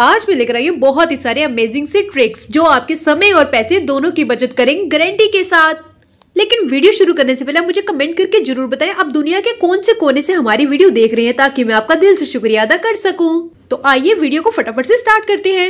आज मैं लेकर आई हूँ बहुत ही सारे अमेजिंग से ट्रिक्स जो आपके समय और पैसे दोनों की बचत करेंगे गारंटी के साथ लेकिन वीडियो शुरू करने से पहले मुझे कमेंट करके जरूर बताएं आप दुनिया के कौन से कोने से हमारी वीडियो देख रहे हैं ताकि मैं आपका दिल से शुक्रिया अदा कर सकूं तो आइए वीडियो को फटाफट से स्टार्ट करते हैं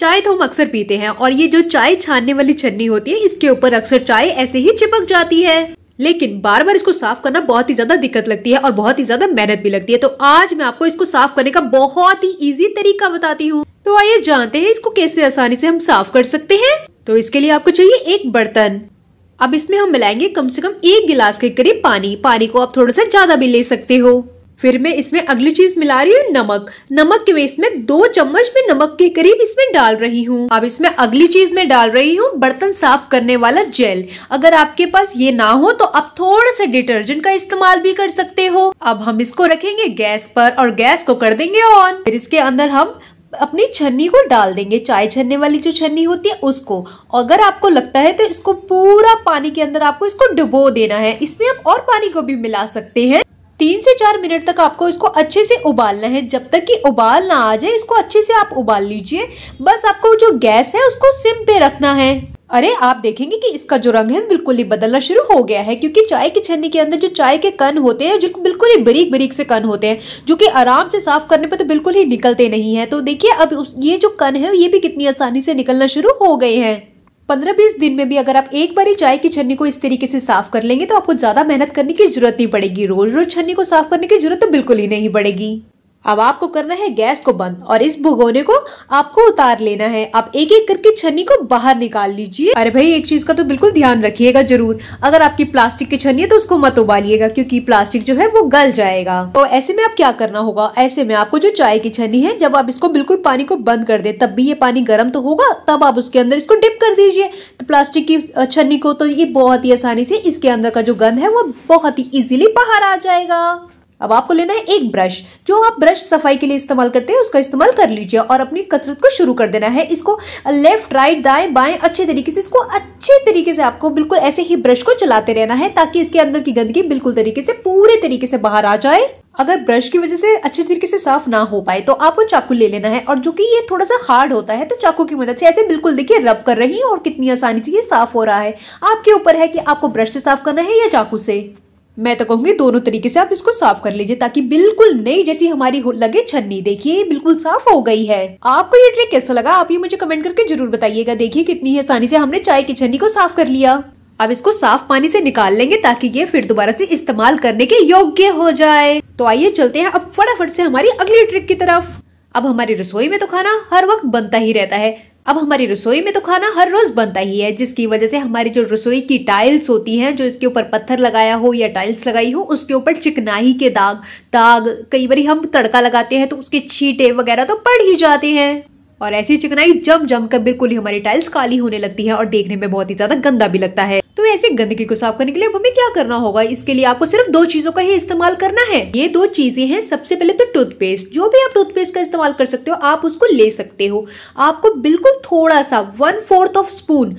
चाय तो हम अक्सर पीते हैं और ये जो चाय छानने वाली छन्नी होती है इसके ऊपर अक्सर चाय ऐसे ही चिपक जाती है लेकिन बार बार इसको साफ करना बहुत ही ज्यादा दिक्कत लगती है और बहुत ही ज्यादा मेहनत भी लगती है तो आज मैं आपको इसको साफ करने का बहुत ही इजी तरीका बताती हूँ तो आइए जानते हैं इसको कैसे आसानी से हम साफ कर सकते हैं तो इसके लिए आपको चाहिए एक बर्तन अब इसमें हम मिलाएंगे कम से कम एक गिलास के करीब पानी पानी को आप थोड़ा सा ज्यादा भी ले सकते हो फिर मैं इसमें अगली चीज मिला रही हूँ नमक नमक के मैं इसमें दो चम्मच में नमक के करीब इसमें डाल रही हूँ अब इसमें अगली चीज मैं डाल रही हूँ बर्तन साफ करने वाला जेल अगर आपके पास ये ना हो तो आप थोड़ा सा डिटर्जेंट का इस्तेमाल भी कर सकते हो अब हम इसको रखेंगे गैस पर और गैस को कर देंगे ऑन फिर इसके अंदर हम अपनी छन्नी को डाल देंगे चाय छन्ने वाली जो छन्नी होती है उसको अगर आपको लगता है तो इसको पूरा पानी के अंदर आपको इसको डुबो देना है इसमें आप और पानी को भी मिला सकते हैं तीन से चार मिनट तक आपको इसको अच्छे से उबालना है जब तक कि उबाल ना आ जाए इसको अच्छे से आप उबाल लीजिए बस आपको जो गैस है उसको सिम पे रखना है अरे आप देखेंगे कि इसका जो रंग है बिल्कुल ही बदलना शुरू हो गया है क्योंकि चाय की छन्नी के अंदर जो चाय के कन होते हैं जो बिल्कुल ही बरीक बरीक से कन होते हैं जो कि आराम से साफ करने पर तो बिल्कुल ही निकलते नहीं है तो देखिए अब ये जो कन है ये भी कितनी आसानी से निकलना शुरू हो गए हैं पंद्रह बीस दिन में भी अगर आप एक बार ही चाय की छन्नी को इस तरीके से साफ कर लेंगे तो आपको ज्यादा मेहनत करने की जरूरत नहीं पड़ेगी रोज रोज छन्नी को साफ करने की जरूरत तो बिल्कुल ही नहीं पड़ेगी अब आपको करना है गैस को बंद और इस भुगोने को आपको उतार लेना है अब एक एक करके छन्नी को बाहर निकाल लीजिए अरे भाई एक चीज का तो बिल्कुल ध्यान रखिएगा जरूर अगर आपकी प्लास्टिक की छन्नी है तो उसको मत उबालिएगा क्योंकि प्लास्टिक जो है वो गल जाएगा तो ऐसे में आप क्या करना होगा ऐसे में आपको जो चाय की छन्नी है जब आप इसको बिल्कुल पानी को बंद कर दे तब भी ये पानी गर्म तो होगा तब आप उसके अंदर इसको डिप कर दीजिए तो प्लास्टिक की छन्नी को तो ये बहुत ही आसानी से इसके अंदर का जो गंध है वो बहुत ही इजिली बाहर आ जाएगा अब आपको लेना है एक ब्रश जो आप ब्रश सफाई के लिए इस्तेमाल करते हैं उसका इस्तेमाल कर लीजिए और अपनी कसरत को शुरू कर देना है इसको लेफ्ट राइट दाएं बाएं अच्छे तरीके से इसको अच्छे तरीके से आपको बिल्कुल ऐसे ही ब्रश को चलाते रहना है ताकि इसके अंदर की गंदगी बिल्कुल तरीके से पूरे तरीके से बाहर आ जाए अगर ब्रश की वजह से अच्छे तरीके से साफ ना हो पाए तो आपको चाकू ले लेना है और जो कि ये थोड़ा सा हार्ड होता है तो चाकू की मदद से ऐसे बिल्कुल देखिए रब कर रही है और कितनी आसानी से ये साफ हो रहा है आपके ऊपर है कि आपको ब्रश से साफ करना है या चाकू से मैं तो कहूंगी दोनों तरीके से आप इसको साफ कर लीजिए ताकि बिल्कुल नई जैसी हमारी लगे छन्नी देखिए बिल्कुल साफ हो गई है आपको ये ट्रिक कैसा लगा आप ये मुझे कमेंट करके जरूर बताइएगा देखिए कितनी आसानी से हमने चाय की छन्नी को साफ कर लिया अब इसको साफ पानी से निकाल लेंगे ताकि ये फिर दोबारा से इस्तेमाल करने के योग्य हो जाए तो आइए चलते हैं अब फटाफट से हमारी अगली ट्रिक की तरफ अब हमारी रसोई में तो खाना हर वक्त बनता ही रहता है अब हमारी रसोई में तो खाना हर रोज बनता ही है जिसकी वजह से हमारी जो रसोई की टाइल्स होती हैं जो इसके ऊपर पत्थर लगाया हो या टाइल्स लगाई हो उसके ऊपर चिकनाही के दाग दाग कई बार हम तड़का लगाते हैं तो उसके छीटे वगैरह तो पड़ ही जाते हैं और ऐसी चिकनाई जम जम कर बिल्कुल ही हमारी टाइल्स काली होने लगती है और देखने में बहुत ही ज्यादा गंदा भी लगता है तो ऐसे गंदगी को साफ करने के लिए अब हमें क्या करना होगा इसके लिए आपको सिर्फ दो चीजों का ही इस्तेमाल करना है ये दो चीजें हैं सबसे पहले तो टूथपेस्ट जो भी आप टूथपेस्ट का इस्तेमाल कर सकते हो आप उसको ले सकते हो आपको बिल्कुल थोड़ा सा वन फोर्थ ऑफ स्पून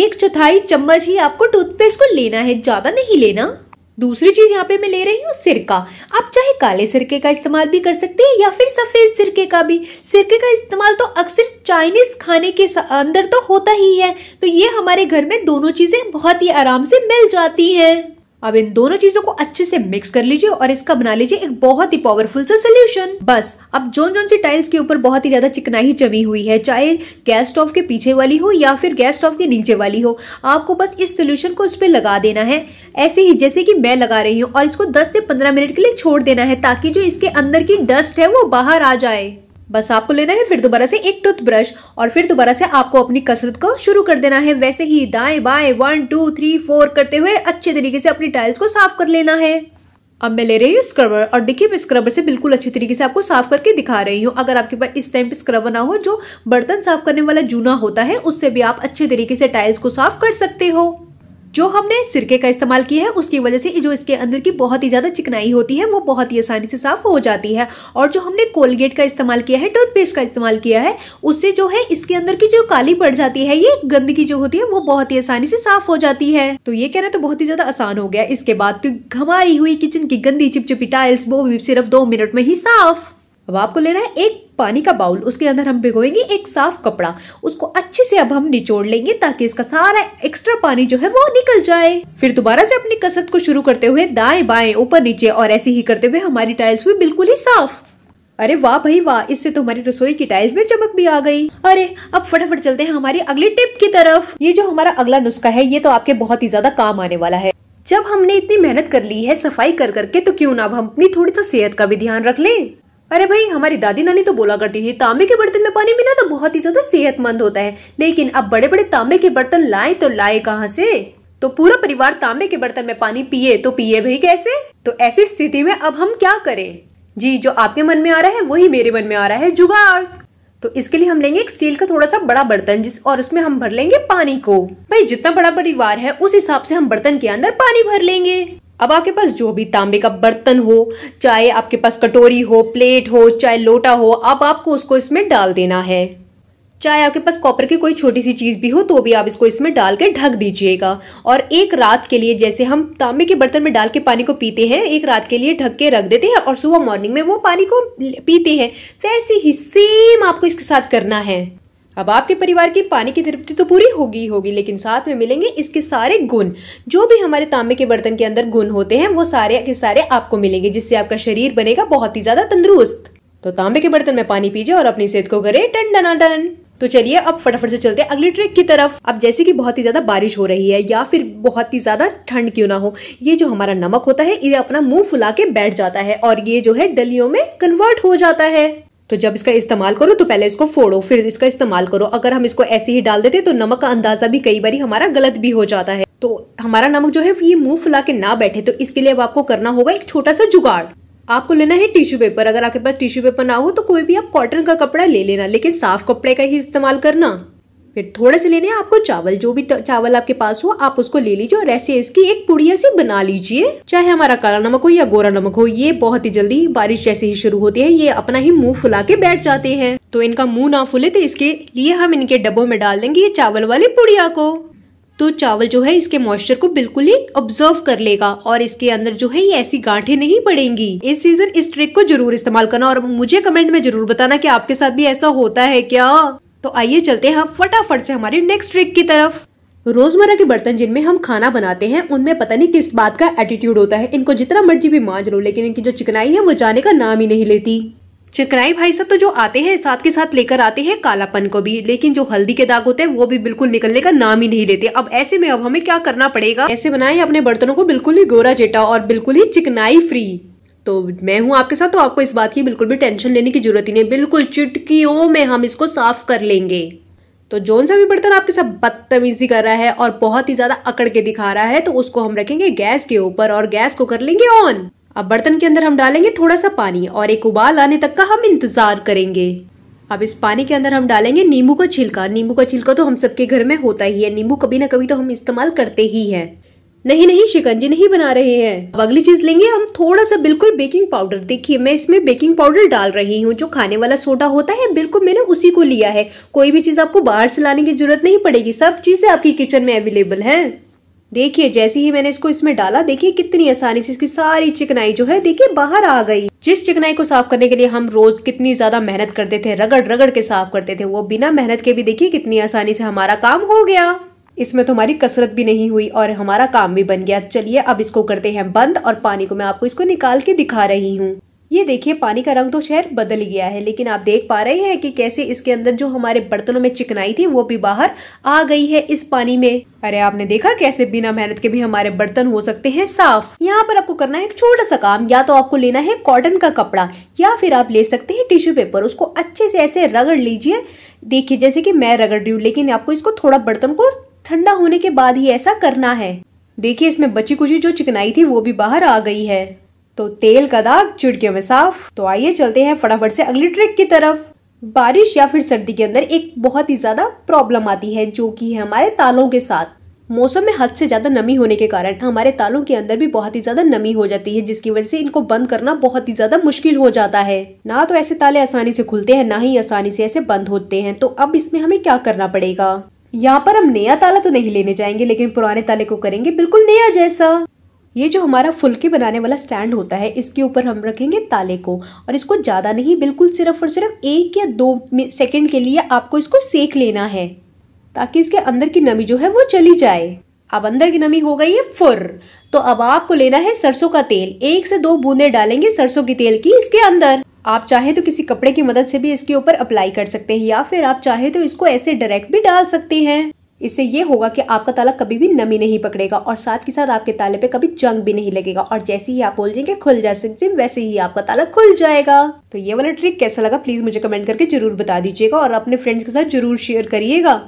एक चौथाई चम्मच ही आपको टूथपेस्ट को लेना है ज्यादा नहीं लेना दूसरी चीज यहाँ पे मैं ले रही हूँ सिरका आप चाहे काले सिरके का इस्तेमाल भी कर सकते हैं या फिर सफेद सिरके का भी सिरके का इस्तेमाल तो अक्सर चाइनीज खाने के अंदर तो होता ही है तो ये हमारे घर में दोनों चीजें बहुत ही आराम से मिल जाती हैं अब इन दोनों चीजों को अच्छे से मिक्स कर लीजिए और इसका बना लीजिए एक बहुत ही पावरफुल सा सोल्यूशन बस अब जोन जोन सी टाइल्स के ऊपर बहुत ही ज्यादा चिकनाई जमी हुई है चाहे गैस स्टोव के पीछे वाली हो या फिर गैस स्टोव के नीचे वाली हो आपको बस इस सोल्यूशन को उस पर लगा देना है ऐसे ही जैसे की मैं लगा रही हूँ और इसको दस से पंद्रह मिनट के लिए छोड़ देना है ताकि जो इसके अंदर की डस्ट है वो बाहर आ जाए बस आपको लेना है फिर दोबारा से एक टूथब्रश और फिर दोबारा से आपको अपनी कसरत को शुरू कर देना है वैसे ही दाएं बाएं वन टू थ्री फोर करते हुए अच्छे तरीके से अपनी टाइल्स को साफ कर लेना है अब मैं ले रही हूँ स्क्रबर और देखिए मैं स्क्रबर से बिल्कुल अच्छी तरीके से आपको साफ करके दिखा रही हूँ अगर आपके पास इस टाइम पे स्क्रबर ना हो जो बर्तन साफ करने वाला जूना होता है उससे भी आप अच्छे तरीके से टाइल्स को साफ कर सकते हो जो हमने सिरके का इस्तेमाल किया है उसकी वजह से जो इसके अंदर की बहुत ही ज़्यादा चिकनाई होती है वो बहुत ही आसानी से साफ हो जाती है और जो हमने कोलगेट का इस्तेमाल किया है टूथपेस्ट का इस्तेमाल किया है उससे जो है इसके अंदर की जो काली पड़ जाती है ये गंदगी जो होती है वो बहुत ही आसानी से साफ हो जाती है तो ये कहना तो बहुत ही ज़्यादा आसान हो गया इसके बाद तो हमारी हुई किचन की गंदी चिपचिपी टाइल्स वो भी सिर्फ दो मिनट में ही साफ अब आपको लेना है एक पानी का बाउल उसके अंदर हम भिगोएंगे एक साफ कपड़ा उसको अच्छे से अब हम निचोड़ लेंगे ताकि इसका सारा एक्स्ट्रा पानी जो है वो निकल जाए फिर दोबारा से अपनी कसरत को शुरू करते हुए दाएं बाएं ऊपर नीचे और ऐसे ही करते हुए हमारी टाइल्स भी बिल्कुल ही साफ अरे वाह भाई वाह इससे तो हमारी रसोई की टाइल्स में चमक भी आ गई अरे अब फटाफट चलते हैं हमारी अगली टिप की तरफ ये जो हमारा अगला नुस्खा है ये तो आपके बहुत ही ज्यादा काम आने वाला है जब हमने इतनी मेहनत कर ली है सफाई कर करके तो क्यों ना अब हम अपनी थोड़ी सा सेहत का भी ध्यान रख लें अरे भाई हमारी दादी नानी तो बोला करती थी तांबे के बर्तन में पानी मिला तो बहुत ही ज्यादा सेहतमंद होता है लेकिन अब बड़े बड़े तांबे के बर्तन लाए तो लाए कहाँ से तो पूरा परिवार तांबे के बर्तन में पानी पिए तो पिए भाई कैसे तो ऐसी स्थिति में अब हम क्या करें जी जो आपके मन में आ रहा है वही मेरे मन में आ रहा है जुगाड़ तो इसके लिए हम लेंगे एक स्टील का थोड़ा सा बड़ा बर्तन जिस और उसमें हम भर लेंगे पानी को भाई जितना बड़ा परिवार है उस हिसाब से हम बर्तन के अंदर पानी भर लेंगे अब आपके पास जो भी तांबे का बर्तन हो चाहे आपके पास कटोरी हो प्लेट हो चाहे लोटा हो अब आपको उसको इसमें डाल देना है चाहे आपके पास कॉपर की कोई छोटी सी चीज़ भी हो तो भी आप इसको इसमें डाल के ढक दीजिएगा और एक रात के लिए जैसे हम तांबे के बर्तन में डाल के पानी को पीते हैं एक रात के लिए ढक के रख देते हैं और सुबह मॉर्निंग में वो पानी को पीते हैं वैसे ही सेम आपको इसके साथ करना है अब आपके परिवार की पानी की तृप्ति तो पूरी होगी ही होगी लेकिन साथ में मिलेंगे इसके सारे गुण जो भी हमारे तांबे के बर्तन के अंदर गुण होते हैं वो सारे के सारे आपको मिलेंगे जिससे आपका शरीर बनेगा बहुत ही ज्यादा तंदुरुस्त तो तांबे के बर्तन में पानी पीजिए और अपनी सेहत को करे टन डना टन तो चलिए अब फटाफट से चलते हैं अगली ट्रिक की तरफ अब जैसे कि बहुत ही ज्यादा बारिश हो रही है या फिर बहुत ही ज्यादा ठंड क्यों ना हो ये जो हमारा नमक होता है ये अपना मुंह फुला के बैठ जाता है और ये जो है डलियों में कन्वर्ट हो जाता है तो जब इसका इस्तेमाल करो तो पहले इसको फोड़ो फिर इसका इस्तेमाल करो अगर हम इसको ऐसे ही डाल देते तो नमक का अंदाजा भी कई बार हमारा गलत भी हो जाता है तो हमारा नमक जो है ये मुंह फुला के ना बैठे तो इसके लिए अब आपको करना होगा एक छोटा सा जुगाड़ आपको लेना है टिश्यू पेपर अगर आपके पास टिश्यू पेपर ना हो तो कोई भी आप कॉटन का कपड़ा ले लेना लेकिन साफ कपड़े का ही इस्तेमाल करना फिर थोड़े से लेने आपको चावल जो भी चावल आपके पास हो आप उसको ले लीजिए और ऐसे इसकी एक पुड़िया सी बना लीजिए चाहे हमारा काला नमक हो या गोरा नमक हो ये बहुत ही जल्दी बारिश जैसे ही शुरू होती है ये अपना ही मुंह फुला के बैठ जाते हैं तो इनका मुंह ना फूले तो इसके लिए हम इनके डब्बों में डाल देंगे ये चावल वाली पुड़िया को तो चावल जो है इसके मॉइस्चर को बिल्कुल ही ऑब्जर्व कर लेगा और इसके अंदर जो है ये ऐसी गांठे नहीं पड़ेंगी इस सीजन इस ट्रिक को जरूर इस्तेमाल करना और मुझे कमेंट में जरूर बताना कि आपके साथ भी ऐसा होता है क्या तो आइए चलते हैं फटाफट से हमारी नेक्स्ट ट्रिक की तरफ रोजमर्रा के बर्तन जिनमें हम खाना बनाते हैं उनमें पता नहीं किस बात का एटीट्यूड होता है इनको जितना मर्जी भी मांझ लो लेकिन इनकी जो चिकनाई है वो जाने का नाम ही नहीं लेती चिकनाई भाई सब तो जो आते हैं साथ के साथ लेकर आते हैं कालापन को भी लेकिन जो हल्दी के दाग होते हैं वो भी बिल्कुल निकलने का नाम ही नहीं लेते अब ऐसे में अब हमें क्या करना पड़ेगा ऐसे बनाए अपने बर्तनों को बिल्कुल ही गोरा चेटा और बिल्कुल ही चिकनाई फ्री तो मैं हूं आपके साथ तो आपको इस बात की बिल्कुल भी टेंशन लेने की जरूरत ही नहीं बिल्कुल चुटकियों में हम इसको साफ कर लेंगे तो जोन सा भी बर्तन आपके साथ बदतमीजी कर रहा है और बहुत ही ज्यादा अकड़ के दिखा रहा है तो उसको हम रखेंगे गैस के ऊपर और गैस को कर लेंगे ऑन अब बर्तन के अंदर हम डालेंगे थोड़ा सा पानी और एक उबाल आने तक का हम इंतजार करेंगे अब इस पानी के अंदर हम डालेंगे नींबू का छिलका नींबू का छिलका तो हम सबके घर में होता ही है नींबू कभी ना कभी तो हम इस्तेमाल करते ही हैं नहीं नहीं शिकंजी नहीं बना रहे हैं अब अगली चीज लेंगे हम थोड़ा सा बिल्कुल बेकिंग पाउडर देखिए मैं इसमें बेकिंग पाउडर डाल रही हूँ जो खाने वाला सोडा होता है बिल्कुल मैंने उसी को लिया है कोई भी चीज आपको बाहर से लाने की जरूरत नहीं पड़ेगी सब चीजें आपकी किचन में अवेलेबल है देखिए जैसे ही मैंने इसको इसमें डाला देखिए कितनी आसानी से इसकी सारी चिकनाई जो है देखिए बाहर आ गई जिस चिकनाई को साफ करने के लिए हम रोज कितनी ज्यादा मेहनत करते थे रगड़ रगड़ के साफ करते थे वो बिना मेहनत के भी देखिए कितनी आसानी से हमारा काम हो गया इसमें तो हमारी कसरत भी नहीं हुई और हमारा काम भी बन गया चलिए अब इसको करते हैं बंद और पानी को मैं आपको इसको निकाल के दिखा रही हूँ ये देखिए पानी का रंग तो शहर बदल गया है लेकिन आप देख पा रहे हैं कि कैसे इसके अंदर जो हमारे बर्तनों में चिकनाई थी वो भी बाहर आ गई है इस पानी में अरे आपने देखा कैसे बिना मेहनत के भी हमारे बर्तन हो सकते हैं साफ यहाँ पर आपको करना है एक छोटा सा काम या तो आपको लेना है कॉटन का कपड़ा या फिर आप ले सकते हैं टिश्यू पेपर उसको अच्छे से ऐसे रगड़ लीजिए देखिए जैसे कि मैं रगड़ रही हूँ लेकिन आपको इसको थोड़ा बर्तन को ठंडा होने के बाद ही ऐसा करना है देखिए इसमें बची कुछ जो चिकनाई थी वो भी बाहर आ गई है तो तेल का दाग चुटकियों में साफ तो आइए चलते हैं फटाफट से अगली ट्रिक की तरफ बारिश या फिर सर्दी के अंदर एक बहुत ही ज्यादा प्रॉब्लम आती है जो कि है हमारे तालों के साथ मौसम में हद से ज्यादा नमी होने के कारण हमारे तालों के अंदर भी बहुत ही ज्यादा नमी हो जाती है जिसकी वजह से इनको बंद करना बहुत ही ज्यादा मुश्किल हो जाता है ना तो ऐसे ताले आसानी से खुलते हैं ना ही आसानी से ऐसे बंद होते हैं तो अब इसमें हमें क्या करना पड़ेगा यहाँ पर हम नया ताला तो नहीं लेने जाएंगे लेकिन पुराने ताले को करेंगे बिल्कुल नया जैसा ये जो हमारा फुलके बनाने वाला स्टैंड होता है इसके ऊपर हम रखेंगे ताले को और इसको ज़्यादा नहीं बिल्कुल सिर्फ और सिर्फ एक या दो सेकंड के लिए आपको इसको सेक लेना है ताकि इसके अंदर की नमी जो है वो चली जाए अब अंदर की नमी हो गई है फुर तो अब आपको लेना है सरसों का तेल एक से दो बूंदे डालेंगे सरसों के तेल की इसके अंदर आप चाहे तो किसी कपड़े की मदद से भी इसके ऊपर अप्लाई कर सकते हैं या फिर आप चाहे तो इसको ऐसे डायरेक्ट भी डाल सकते हैं इससे ये होगा कि आपका ताला कभी भी नमी नहीं पकड़ेगा और साथ के साथ आपके ताले पे कभी जंग भी नहीं लगेगा और जैसे ही आप बोल जाएंगे खुल जा सकते वैसे ही आपका ताला खुल जाएगा तो ये वाला ट्रिक कैसा लगा प्लीज मुझे कमेंट करके जरूर बता दीजिएगा और अपने फ्रेंड्स के साथ जरूर शेयर करिएगा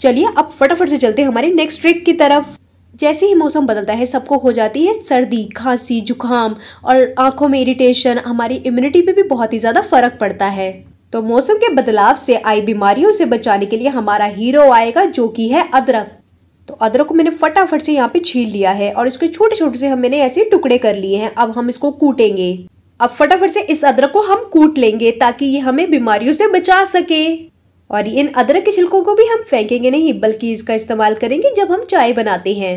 चलिए अब फटाफट से चलते हैं नेक्स्ट ट्रिक की तरफ जैसे ही मौसम बदलता है सबको हो जाती है सर्दी खांसी जुकाम और आंखों में इरिटेशन हमारी इम्यूनिटी पे भी बहुत ही ज़्यादा फर्क पड़ता है तो मौसम के बदलाव से आई बीमारियों से बचाने के लिए हमारा हीरो आएगा जो कि है अदरक तो अदरक को मैंने फटाफट से यहाँ पे छील लिया है और इसके छोटे छोटे से हम मैंने ऐसे टुकड़े कर लिए हैं अब हम इसको कूटेंगे अब फटाफट से इस अदरक को हम कूट लेंगे ताकि ये हमें बीमारियों से बचा सके और इन अदरक के छिलकों को भी हम फेंकेंगे नहीं बल्कि इसका इस्तेमाल करेंगे जब हम चाय बनाते हैं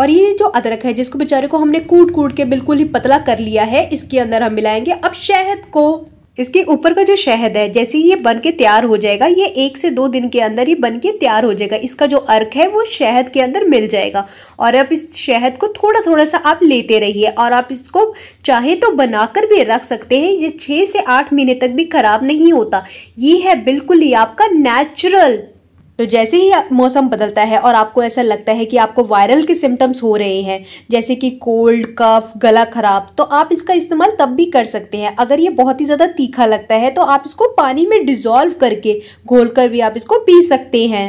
और ये जो अदरक है जिसको बेचारे को हमने कूट कूट के बिल्कुल ही पतला कर लिया है इसके अंदर हम मिलाएंगे अब शहद को इसके ऊपर का जो शहद है जैसे ही ये बन के तैयार हो जाएगा ये एक से दो दिन के अंदर ही बन के तैयार हो जाएगा इसका जो अर्क है वो शहद के अंदर मिल जाएगा और अब इस शहद को थोड़ा थोड़ा सा आप लेते रहिए और आप इसको चाहे तो बनाकर भी रख सकते हैं ये छः से आठ महीने तक भी खराब नहीं होता ये है बिल्कुल ही आपका नेचुरल तो जैसे ही मौसम बदलता है और आपको ऐसा लगता है कि आपको वायरल के सिम्टम्स हो रहे हैं जैसे कि कोल्ड कफ गला खराब तो आप इसका इस्तेमाल तब भी कर सकते हैं अगर ये बहुत ही ज़्यादा तीखा लगता है तो आप इसको पानी में डिजोल्व करके घोल कर भी आप इसको पी सकते हैं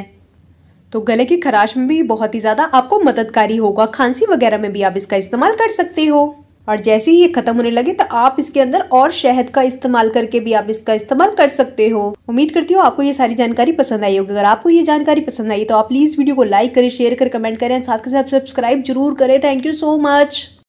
तो गले की खराश में भी बहुत ही ज़्यादा आपको मददकारी होगा खांसी वगैरह में भी आप इसका इस्तेमाल कर सकते हो और जैसे ही ये खत्म होने लगे तो आप इसके अंदर और शहद का इस्तेमाल करके भी आप इसका इस्तेमाल कर सकते हो उम्मीद करती हूँ आपको ये सारी जानकारी पसंद आई होगी अगर आपको ये जानकारी पसंद आई तो आप प्लीज वीडियो को लाइक करें शेयर करें कमेंट करें साथ के साथ सब्सक्राइब जरूर करें थैंक यू सो मच